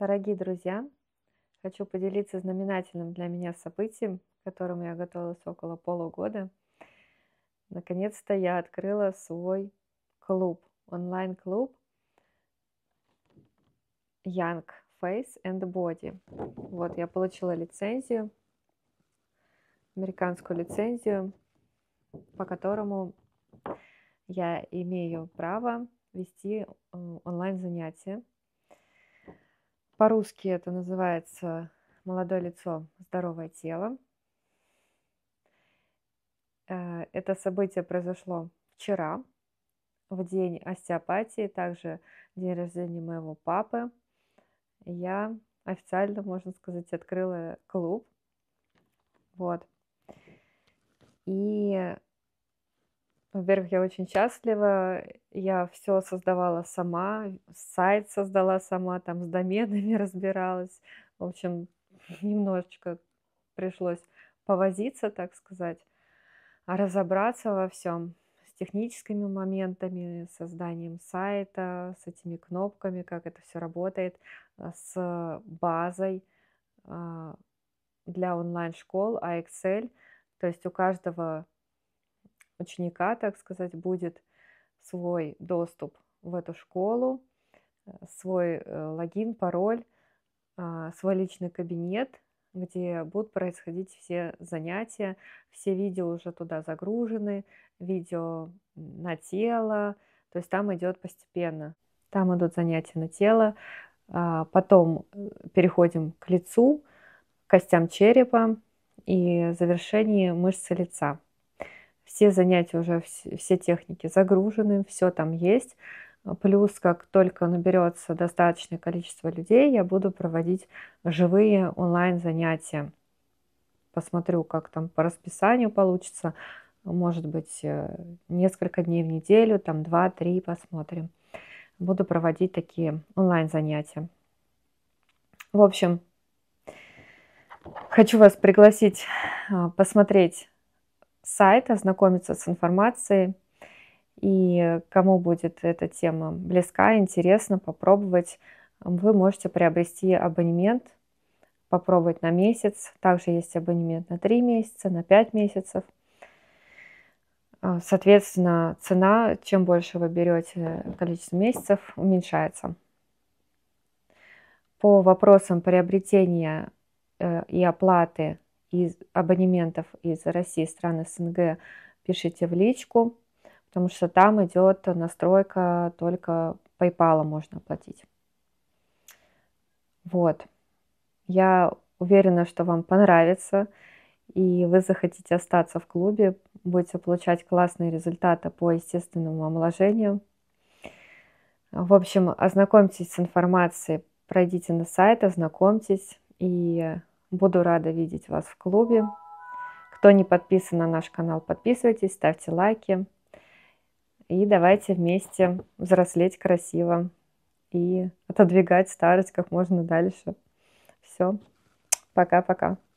Дорогие друзья, хочу поделиться знаменательным для меня событием, к которому я готовилась около полугода. Наконец-то я открыла свой клуб, онлайн-клуб Young Face and Body. Вот, я получила лицензию, американскую лицензию, по которому я имею право вести э, онлайн занятия по-русски это называется «Молодое лицо, здоровое тело». Э, это событие произошло вчера, в день остеопатии, также день рождения моего папы. Я официально, можно сказать, открыла клуб. Вот. И во-первых, я очень счастлива. Я все создавала сама, сайт создала сама, там с доменами разбиралась. В общем, немножечко пришлось повозиться, так сказать, а разобраться во всем с техническими моментами, созданием сайта, с этими кнопками, как это все работает, а, с базой а, для онлайн-школ, а Excel. То есть у каждого ученика, так сказать, будет свой доступ в эту школу, э, свой э, логин, пароль, а, свой личный кабинет, где будут происходить все занятия, все видео уже туда загружены, видео на тело, то есть там идет постепенно. Там идут занятия на тело, а, потом э, переходим к лицу, костям черепа и завершении мышцы лица все занятия уже, все техники загружены, все там есть. Плюс, как только наберется достаточное количество людей, я буду проводить живые онлайн занятия. Посмотрю, как там по расписанию получится. Может быть, э, несколько дней в неделю, там 2-3 посмотрим. Буду проводить такие онлайн занятия. В общем, хочу вас пригласить а, посмотреть сайта, ознакомиться с информацией. И кому будет эта тема близка, интересно попробовать, вы можете приобрести абонемент, попробовать на месяц. Также есть абонемент на 3 месяца, на 5 месяцев. А, соответственно, цена, чем больше вы берете количество месяцев, уменьшается. По вопросам приобретения э, и оплаты из абонементов из России, стран СНГ, пишите в личку, потому что там идет настройка только PayPal можно оплатить. Вот. Я уверена, что вам понравится, и вы захотите остаться в клубе, будете получать классные результаты по естественному омоложению. В общем, ознакомьтесь с информацией, пройдите на сайт, ознакомьтесь и Буду рада видеть вас в клубе. Кто не подписан на наш канал, подписывайтесь, ставьте лайки. И давайте вместе взрослеть красиво и отодвигать старость как можно дальше. Все. Пока-пока.